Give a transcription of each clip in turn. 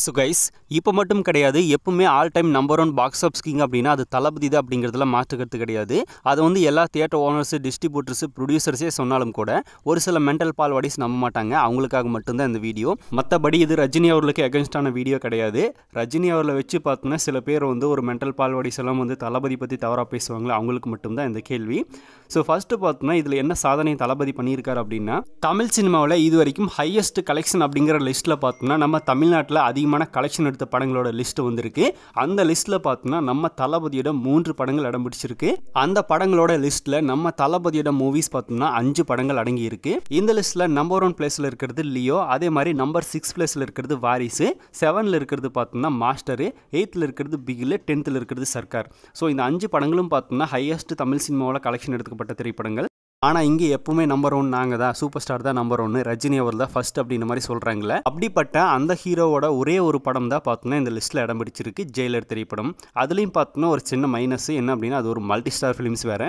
so guys இப்போ மட்டும் கிடையாது எப்பவுமே all time number one box office ஸ்கிங் அப்படின்னா அது தளபதி தான் அப்படிங்கிறதுல மாற்றுக்கிறது கிடையாது அதை வந்து எல்லா தியேட்டர் ஓனர்ஸு டிஸ்ட்ரிபியூட்டர்ஸு ப்ரொடியூசர்ஸே சொன்னாலும் கூட ஒரு சில மென்டல் வாடிஸ் நம்ப மாட்டாங்க அவங்களுக்காக மட்டும்தான் இந்த வீடியோ மற்றபடி இது ரஜினி அவர்களுக்கு எகென்ஸ்டான வீடியோ கிடையாது ரஜினி அவர்களை வச்சு பார்த்தோன்னா சில பேர் வந்து ஒரு மென்டல் வாடிஸ் எல்லாம் வந்து தளபதி பற்றி தவறாக பேசுவாங்களே அவங்களுக்கு மட்டும்தான் இந்த கேள்வி ஸோ ஃபஸ்ட்டு பார்த்தோன்னா இதில் என்ன சாதனை தளபதி பண்ணியிருக்காரு அப்படின்னா தமிழ் சினிமாவில் இது வரைக்கும் ஹையஸ்ட் கலெக்ஷன் அப்படிங்கிற லிஸ்ட்டில் பார்த்தோம்னா நம்ம தமிழ்நாட்டில் அதிக அதிகமான கலெக்ஷன் எடுத்த படங்களோட லிஸ்ட் வந்திருக்கு அந்த லிஸ்ட்டில் பார்த்தோம்னா நம்ம தளபதியோட மூன்று படங்கள் இடம் பிடிச்சிருக்கு அந்த படங்களோட லிஸ்ட்டில் நம்ம தளபதியோட மூவிஸ் பார்த்தோம்னா அஞ்சு படங்கள் அடங்கி இருக்கு இந்த லிஸ்ட்டில் நம்பர் ஒன் பிளேஸ்ல இருக்கிறது லியோ அதே மாதிரி நம்பர் சிக்ஸ் பிளேஸ்ல இருக்கிறது வாரிசு செவனில் இருக்கிறது பார்த்தோம்னா மாஸ்டரு எயித்ல இருக்கிறது பிகில் டென்த்தில் இருக்கிறது சர்க்கார் ஸோ இந்த அஞ்சு படங்களும் பார்த்தோம்னா ஹையஸ்ட் தமிழ் சினிமாவில் கலெக்ஷன் எடுக்கப்பட்ட திரைப்படங்கள் ஆனால் இங்கே எப்பவுமே நம்பர் ஒன் நாங்கள் தான் சூப்பர் ஸ்டார் தான் நம்பர் ஒன்று ரஜினி அவர் தான் ஃபர்ஸ்ட் அப்படின்ற மாதிரி சொல்கிறாங்களே அப்படிப்பட்ட அந்த ஹீரோவோட ஒரே ஒரு படம் தான் பார்த்தோன்னா இந்த லிஸ்ட்டில் இடம் பிடிச்சிருக்கு ஜெயிலர் திரைப்படம் அதுலேயும் பார்த்தோன்னா ஒரு சின்ன மைனஸ் என்ன அப்படின்னா அது ஒரு மல்டி ஸ்டார் ஃபிலிம்ஸ் வேறு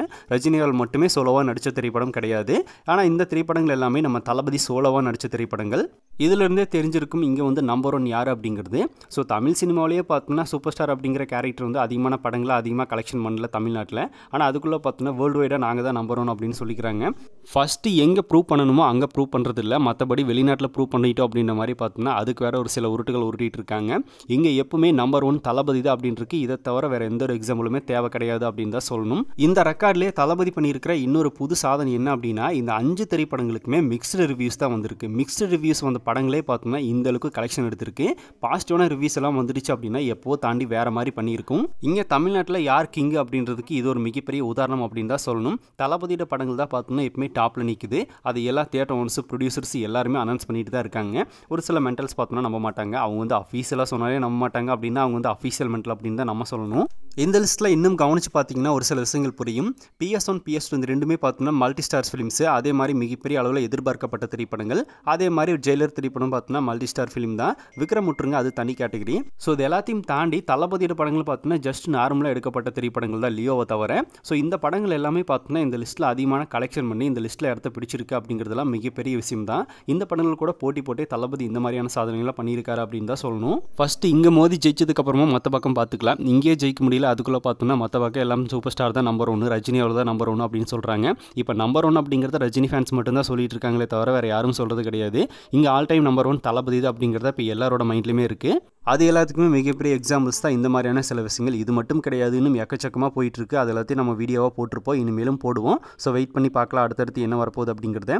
அவர் மட்டுமே சோலோவாக நடித்த திரைப்படம் கிடையாது ஆனால் இந்த திரைப்படங்கள் எல்லாமே நம்ம தளபதி சோலோவாக நடித்த திரைப்படங்கள் இதிலிருந்தே தெரிஞ்சிருக்கும் இங்கே வந்து நம்பர் ஒன் யார் அப்படிங்கிறது ஸோ தமிழ் சினிமாவிலேயே பார்த்தோம்னா சூப்பர் ஸ்டார் அப்படிங்கிற கேரக்டர் வந்து அதிகமான படங்களை அதிகமாக கலெக்ஷன் பண்ணல தமிழ்நாட்டில் ஆனால் அதுக்குள்ளே பார்த்தோம்னா வேர்ல்டு வைடாக நாங்கள் தான் நம்பர் ஒன் அப்படின்னு சொல்லிக்கிறாங்க ஃபஸ்ட்டு எங்கே ப்ரூவ் பண்ணணுமோ அங்கே ப்ரூவ் பண்ணுறது இல்லை மற்றபடி வெளிநாட்டில் ப்ரூவ் பண்ணிட்டோம் அப்படின்ற மாதிரி பார்த்தோம்னா அதுக்கு வேறு ஒரு சில உருட்டுகள் உருட்டிகிட்டு இருக்காங்க இங்கே எப்பவுமே நம்பர் ஒன் தளபதி தான் அப்படின்ட்டு இதை தவிர வேறு எந்த ஒரு எக்ஸாம்பிளுமே தேவை கிடையாது அப்படின்னு தான் சொல்லணும் இந்த ரெக்கார்ட்லேயே தளபதி பண்ணியிருக்கிற இன்னொரு புது சாதனை என்ன அப்படின்னா இந்த அஞ்சு திரைப்படங்களுக்குமே மிக்ஸ்டு ரிவ்யூஸ் தான் வந்திருக்கு மிக்ஸ்டு ரிவ்யூஸ் வந்து படங்களே பார்த்தோம்னா இந்த அளவுக்கு கலெக்ஷன் எடுத்திருக்கு பாசிட்டிவான ரிவ்யூஸ் எல்லாம் வந்துடுச்சு அப்படின்னா எப்போ தாண்டி வேறு மாதிரி பண்ணியிருக்கும் இங்கே தமிழ்நாட்டில் யார் கிங் அப்படின்றதுக்கு இது ஒரு மிகப்பெரிய உதாரணம் அப்படின்னு தான் சொல்லணும் தளபதியோட படங்கள் தான் பார்த்தோம்னா எப்பவுமே டாப்பில் நிற்குது அது எல்லா தியேட்டர் ஓனர்ஸ் ப்ரொடியூசர்ஸ் எல்லாருமே அனௌன்ஸ் பண்ணிட்டு தான் இருக்காங்க ஒரு சில மென்டல்ஸ் பார்த்தோம்னா நம்ப மாட்டாங்க அவங்க வந்து அஃபீஷியலாக சொன்னாலே நம்ப மாட்டாங்க அப்படின்னா அவங்க வந்து அஃபீஷியல் மென்டல் அப்படின்னு தான் நம்ம சொல்லணும் இந்த லிஸ்ட்டில் இன்னும் கவனித்து பார்த்தீங்கன்னா ஒரு சில விஷயங்கள் புரியும் பிஎஸ் ஒன் பிஎஸ் டூ இந்த ரெண்டுமே பார்த்தோம்னா மல்டி ஸ்டார் ஃபிலிம்ஸு அதே மாதிரி மிகப்பெரிய அளவில் எதிர்பார்க்கப்பட்ட திரைப்படங்கள் அதே மாதிரி ஜெயிலர் திரைப்படம் பார்த்தோம்னா மல்டி ஸ்டார் ஃபிலிம் தான் விக்ரம் முற்றுங்க அது தனி கேட்டகரி ஸோ இது எல்லாத்தையும் தாண்டி தளபதியோட படங்கள் பார்த்தோம்னா ஜஸ்ட் நார்மலாக எடுக்கப்பட்ட திரைப்படங்கள் தான் லியோவை தவிர ஸோ இந்த படங்கள் எல்லாமே பார்த்தோம்னா இந்த லிஸ்ட்டில் அதிகமான கலெக்ஷன் பண்ணி இந்த லிஸ்ட்டில் இடத்த பிடிச்சிருக்கு அப்படிங்கிறதுலாம் மிகப்பெரிய விஷயம் தான் இந்த படங்கள் கூட போட்டி போட்டே தளபதி இந்த மாதிரியான சாதனைகளாக பண்ணியிருக்காரு அப்படின்னு தான் சொல்லணும் ஃபஸ்ட்டு இங்கே மோதி ஜெயிச்சதுக்கப்புறமா மற்ற பக்கம் பார்த்துக்கலாம் இங்கேயே ஜெயிக்க முடியல கீழே அதுக்குள்ளே பார்த்தோம்னா மற்ற பக்கம் எல்லாம் சூப்பர் ஸ்டார் தான் நம்பர் ஒன்று ரஜினி அவ்வளோ தான் நம்பர் ஒன்று அப்படின்னு சொல்கிறாங்க இப்போ நம்பர் ஒன் அப்படிங்கிறத ரஜினி ஃபேன்ஸ் மட்டும்தான் சொல்லிட்டு இருக்காங்களே தவிர வேறு யாரும் சொல்கிறது கிடையாது இங்கே all time number one Thalapathy தான் அப்படிங்கிறத இப்போ எல்லாரோட மைண்ட்லேயுமே இருக்குது அது எல்லாத்துக்குமே மிகப்பெரிய எக்ஸாம்பிள்ஸ் தான் இந்த மாதிரியான சில விஷயங்கள் இது மட்டும் கிடையாது இன்னும் எக்கச்சக்கமாக போயிட்டுருக்கு அது எல்லாத்தையும் நம்ம வீடியோவாக போட்டிருப்போம் இனிமேலும் போடுவோம் ஸோ வெயிட் பண்ணி பார்க்கலாம் அடுத்தடுத்து என்ன வரப்போகுது அப்படிங்கிறத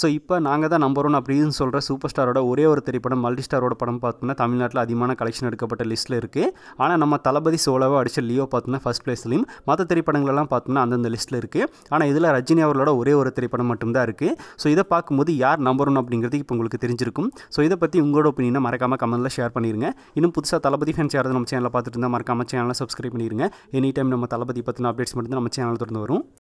ஸோ இப்போ நாங்கள் தான் நம்பர் ஒன் அப்படின்னு சொல்கிற சூப்பர் ஸ்டாரோட ஒரே ஒரு திரைப்படம் மல்டி ஸ்டாரோட படம் பார்த்தோம்னா தமிழ்நாட்டில் அதிகமான கலெக்ஷன் எடுக்கப்பட்ட லிஸ்ட்டில் இருக்குது ஆனால் நம்ம தளபதி சோலோவை அடித்த லியோ பார்த்தோம்னா ஃபஸ்ட் ப்ளேஸ்லையும் மற்ற திரைப்படங்கள்லாம் பார்த்தோம்னா அந்தந்த லிஸ்ட்டில் இருக்குது ஆனால் இதில் ரஜினி அவர்களோட ஒரே ஒரு திரைப்படம் மட்டும்தான் இருக்குது ஸோ இதை பார்க்கும்போது யார் நம்பர் ஒன் அப்படிங்கிறது இப்போ உங்களுக்கு தெரிஞ்சிருக்கும் ஸோ இதை பற்றி உங்களோட ஒப்பீனியனை மறக்காமல் கமெண்ட்டில் ஷேர் பண்ணிடுங்க இன்னும் புதுசாக தளபதி ஃபேன்ஸ் யாராவது நம்ம சேனலில் பார்த்துட்டு இருந்தால் மறக்காமல் சேனலை சப்ஸ்கிரைப் பண்ணிடுங்க எனி டைம் நம்ம தளபதி பற்றின அப்டேட்ஸ் மட்டும் நம்ம சேனலில் தொடர்ந்து வரும்